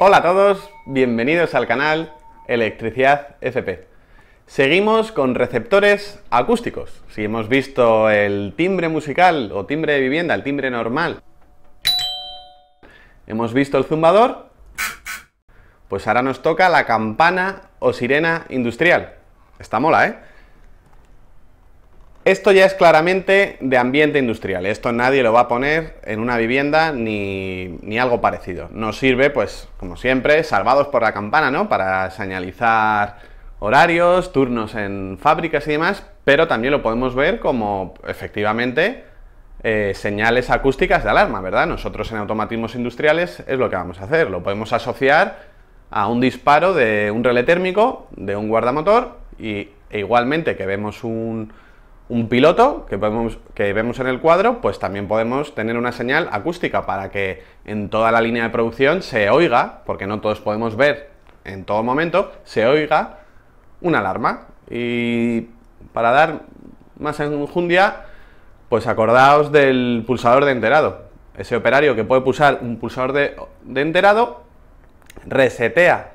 Hola a todos, bienvenidos al canal Electricidad FP. Seguimos con receptores acústicos. Si hemos visto el timbre musical o timbre de vivienda, el timbre normal, hemos visto el zumbador, pues ahora nos toca la campana o sirena industrial. Está mola, ¿eh? Esto ya es claramente de ambiente industrial, esto nadie lo va a poner en una vivienda ni, algo parecido. Nos sirve, pues, como siempre, salvados por la campana, ¿no? Para señalizar horarios, turnos en fábricas y demás, pero también lo podemos ver como, efectivamente, eh, señales acústicas de alarma, ¿verdad? Nosotros en automatismos industriales es lo que vamos a hacer, lo podemos asociar a un disparo de un relé térmico, de un guardamotor, y, e igualmente que vemos un un piloto que, vemos en el cuadro, pues también podemos tener una señal acústica para que en toda la línea de producción se oiga, porque no todos podemos ver en todo momento, se oiga una alarma. Y para dar más enjundia, pues acordaos del pulsador de enterado. Ese operario que puede pulsar un pulsador de enterado resetea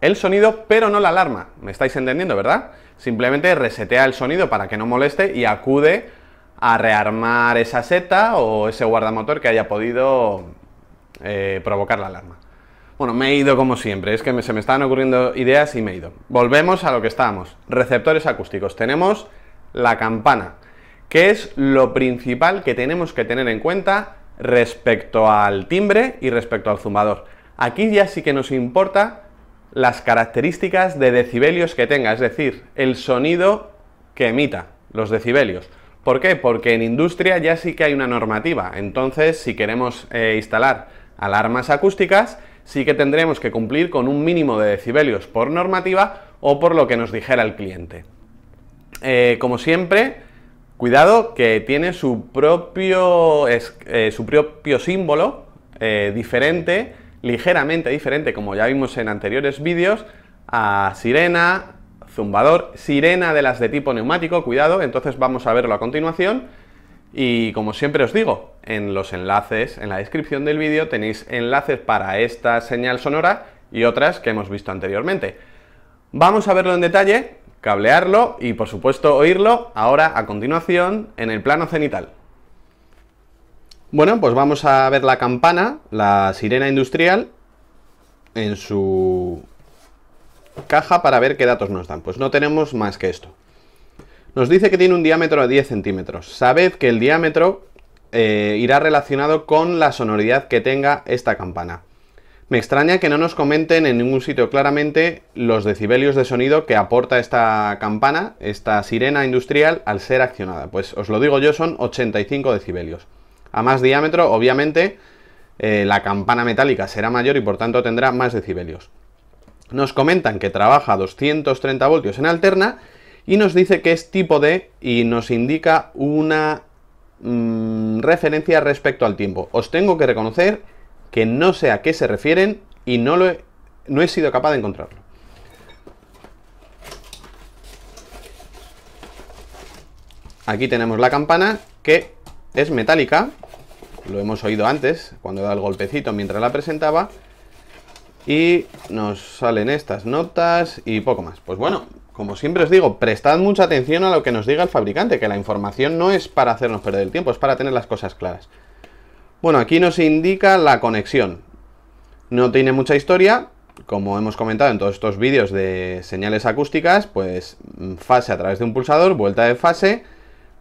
el sonido, pero no la alarma. ¿Me estáis entendiendo, verdad? Simplemente resetea el sonido para que no moleste y acude a rearmar esa seta o ese guardamotor que haya podido eh, provocar la alarma. Bueno, me he ido como siempre, es que se me estaban ocurriendo ideas y me he ido. Volvemos a lo que estábamos, receptores acústicos. Tenemos la campana, que es lo principal que tenemos que tener en cuenta respecto al timbre y respecto al zumbador. Aquí ya sí que nos importa las características de decibelios que tenga, es decir, el sonido que emita, los decibelios. ¿Por qué? Porque en industria ya sí que hay una normativa. Entonces, si queremos eh, instalar alarmas acústicas, sí que tendremos que cumplir con un mínimo de decibelios por normativa o por lo que nos dijera el cliente. Eh, como siempre, cuidado que tiene su propio eh, símbolo diferente ligeramente diferente, como ya vimos en anteriores vídeos, a sirena, zumbador, sirena de las de tipo neumático, cuidado, entonces vamos a verlo a continuación. Y como siempre os digo, en los enlaces, en la descripción del vídeo tenéis enlaces para esta señal sonora y otras que hemos visto anteriormente. Vamos a verlo en detalle, cablearlo y por supuesto oírlo ahora a continuación en el plano cenital. Bueno, pues vamos a ver la campana, la sirena industrial, en su caja para ver qué datos nos dan. Pues no tenemos más que esto. Nos dice que tiene un diámetro de 10 centímetros. Sabed que el diámetro eh, irá relacionado con la sonoridad que tenga esta campana. Me extraña que no nos comenten en ningún sitio claramente los decibelios de sonido que aporta esta campana, esta sirena industrial, al ser accionada. Pues os lo digo yo, son 85 decibelios. A más diámetro, obviamente, eh, la campana metálica será mayor y por tanto tendrá más decibelios. Nos comentan que trabaja 230 voltios en alterna y nos dice que es tipo D y nos indica una mm, referencia respecto al tiempo. Os tengo que reconocer que no sé a qué se refieren y no, lo no he sido capaz de encontrarlo. Aquí tenemos la campana que es metálica lo hemos oído antes, cuando da el golpecito mientras la presentaba. Y nos salen estas notas y poco más. Pues bueno, como siempre os digo, prestad mucha atención a lo que nos diga el fabricante, que la información no es para hacernos perder el tiempo, es para tener las cosas claras. Bueno, aquí nos indica la conexión. No tiene mucha historia, como hemos comentado en todos estos vídeos de señales acústicas, pues mm, fase a través de un pulsador, vuelta de fase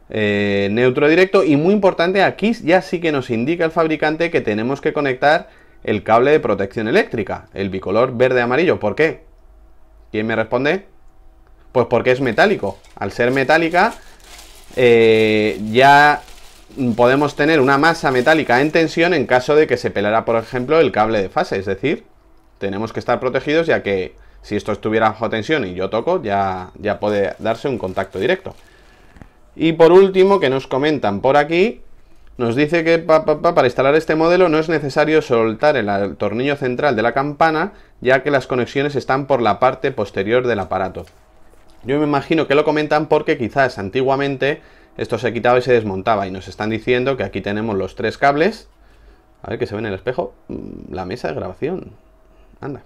eh, neutro directo y muy importante aquí ya sí que nos indica el fabricante que tenemos que conectar el cable de protección eléctrica, el bicolor verde-amarillo. ¿Por qué? ¿Quién me responde? Pues porque es metálico. Al ser metálica eh, ya podemos tener una masa metálica en tensión en caso de que se pelara, por ejemplo, el cable de fase. Es decir, tenemos que estar protegidos ya que si esto estuviera bajo tensión y yo toco, ya, ya puede darse un contacto directo. Y por último, que nos comentan por aquí, nos dice que para instalar este modelo no es necesario soltar el, tornillo central de la campana, ya que las conexiones están por la parte posterior del aparato. Yo me imagino que lo comentan porque quizás antiguamente esto se quitaba y se desmontaba y nos están diciendo que aquí tenemos los tres cables. A ver que se ve en el espejo. Mm, la mesa de grabación. Anda.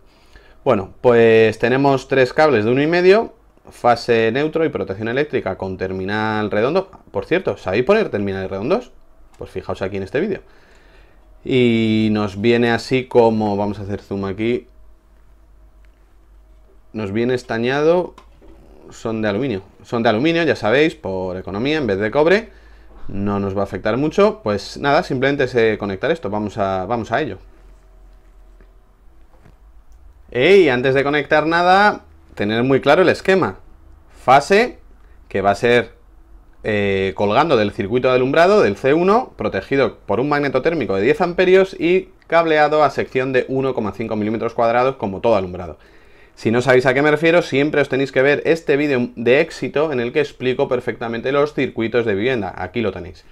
Bueno, pues tenemos tres cables de uno y medio fase neutro y protección eléctrica con terminal redondo. Por cierto, ¿sabéis poner terminales redondos? Pues fijaos aquí en este vídeo. Y nos viene así como, vamos a hacer zoom aquí, nos viene estañado, son de aluminio. Son de aluminio, ya sabéis, por economía, en vez de cobre. No nos va a afectar mucho. Pues nada, simplemente es eh, conectar esto. Vamos a, vamos a ello. Y antes de conectar nada, tener muy claro el esquema. Fase que va a ser eh, colgando del circuito de alumbrado del C1, protegido por un magneto térmico de 10 amperios y cableado a sección de 1,5 milímetros cuadrados como todo alumbrado. Si no sabéis a qué me refiero, siempre os tenéis que ver este vídeo de éxito en el que explico perfectamente los circuitos de vivienda. Aquí lo tenéis.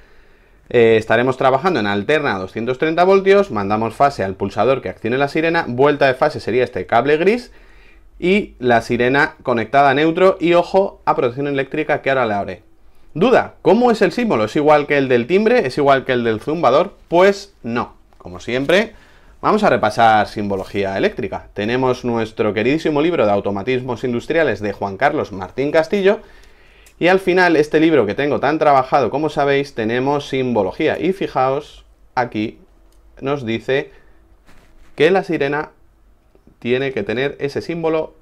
Eh, estaremos trabajando en alterna 230 voltios, mandamos fase al pulsador que accione la sirena, vuelta de fase sería este cable gris, y la sirena conectada a neutro y ojo a protección eléctrica que ahora la abre. Duda, ¿cómo es el símbolo? ¿Es igual que el del timbre? ¿Es igual que el del zumbador? Pues no. Como siempre, vamos a repasar simbología eléctrica. Tenemos nuestro queridísimo libro de automatismos industriales de Juan Carlos Martín Castillo y al final este libro que tengo tan trabajado como sabéis tenemos simbología y fijaos aquí nos dice que la sirena tiene que tener ese símbolo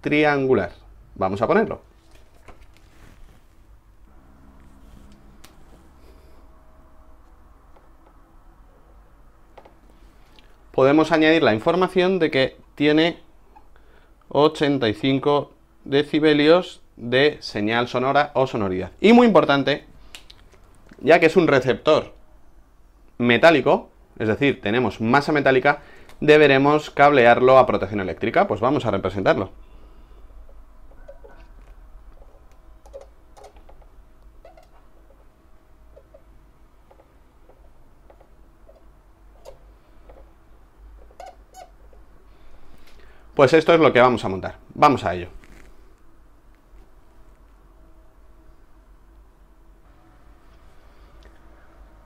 triangular. Vamos a ponerlo. Podemos añadir la información de que tiene 85 decibelios de señal sonora o sonoridad. Y muy importante, ya que es un receptor metálico, es decir, tenemos masa metálica, deberemos cablearlo a protección eléctrica. Pues vamos a representarlo. Pues esto es lo que vamos a montar. Vamos a ello.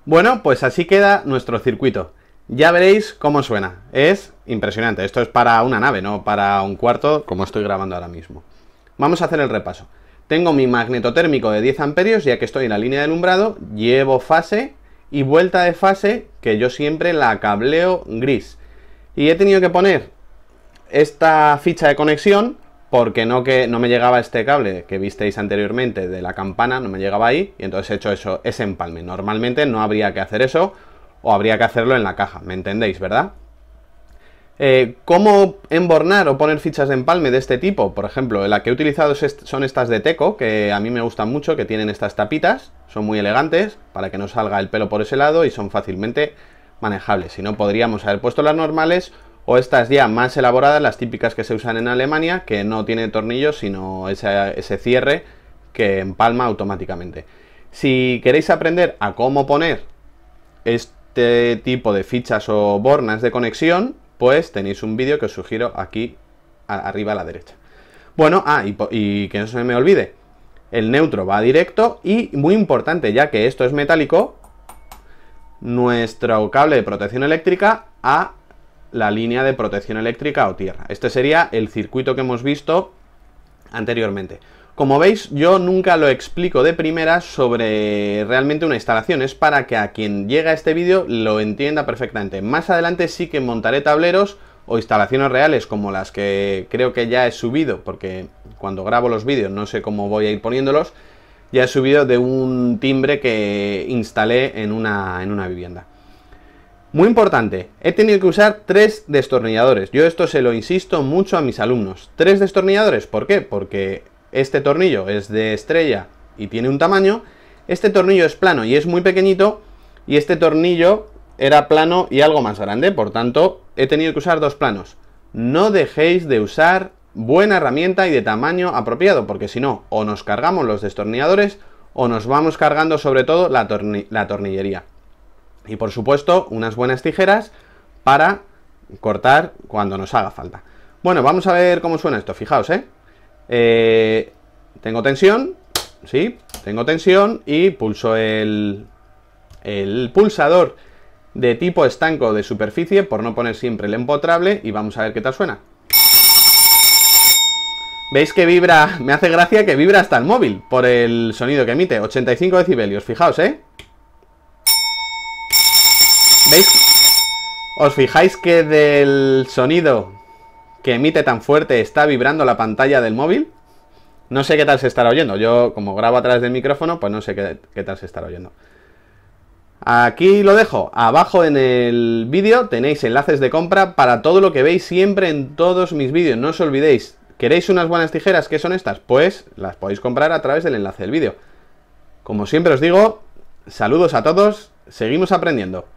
Bueno, pues así queda nuestro circuito. Ya veréis cómo suena. Es impresionante. Esto es para una nave, no para un cuarto, como estoy grabando ahora mismo. Vamos a hacer el repaso. Tengo mi magnetotérmico de 10 amperios, ya que estoy en la línea de alumbrado, llevo fase y vuelta de fase, que yo siempre la cableo gris. Y he tenido que poner esta ficha de conexión, porque no, que, no me llegaba este cable que visteis anteriormente de la campana, no me llegaba ahí, y entonces he hecho eso, ese empalme. Normalmente no habría que hacer eso, o habría que hacerlo en la caja, ¿me entendéis, verdad? Eh, ¿Cómo embornar o poner fichas de empalme de este tipo? Por ejemplo, la que he utilizado son estas de Teco, que a mí me gustan mucho, que tienen estas tapitas, son muy elegantes, para que no salga el pelo por ese lado y son fácilmente manejables. Si no, podríamos haber puesto las normales o estas ya más elaboradas, las típicas que se usan en Alemania, que no tiene tornillos, sino ese, ese cierre que empalma automáticamente. Si queréis aprender a cómo poner esto, este tipo de fichas o bornas de conexión, pues tenéis un vídeo que os sugiero aquí arriba a la derecha. Bueno, ah, y, y que no se me olvide, el neutro va directo y muy importante, ya que esto es metálico, nuestro cable de protección eléctrica a la línea de protección eléctrica o tierra. Este sería el circuito que hemos visto anteriormente. Como veis, yo nunca lo explico de primera sobre realmente una instalación, es para que a quien llega este vídeo lo entienda perfectamente. Más adelante sí que montaré tableros o instalaciones reales como las que creo que ya he subido, porque cuando grabo los vídeos no sé cómo voy a ir poniéndolos, ya he subido de un timbre que instalé en una, en una vivienda. Muy importante, he tenido que usar tres destornilladores. Yo esto se lo insisto mucho a mis alumnos. Tres destornilladores, ¿por qué? Porque este tornillo es de estrella y tiene un tamaño, este tornillo es plano y es muy pequeñito, y este tornillo era plano y algo más grande, por tanto he tenido que usar dos planos. No dejéis de usar buena herramienta y de tamaño apropiado, porque si no, o nos cargamos los destornilladores o nos vamos cargando sobre todo la, tornillería. Y por supuesto, unas buenas tijeras para cortar cuando nos haga falta. Bueno, vamos a ver cómo suena esto, fijaos, ¿eh? Eh, tengo tensión, sí, tengo tensión y pulso el, el pulsador de tipo estanco de superficie, por no poner siempre el empotrable, y vamos a ver qué tal suena. ¿Veis que vibra? Me hace gracia que vibra hasta el móvil por el sonido que emite, 85 decibelios, fijaos, ¿eh? ¿Veis? ¿Os fijáis que del sonido que emite tan fuerte está vibrando la pantalla del móvil. No sé qué tal se estará oyendo. Yo, como grabo a través del micrófono, pues no sé qué, tal se estará oyendo. Aquí lo dejo. Abajo en el vídeo tenéis enlaces de compra para todo lo que veis siempre en todos mis vídeos. No os olvidéis. ¿Queréis unas buenas tijeras? ¿Qué son estas? Pues las podéis comprar a través del enlace del vídeo. Como siempre os digo, saludos a todos. Seguimos aprendiendo.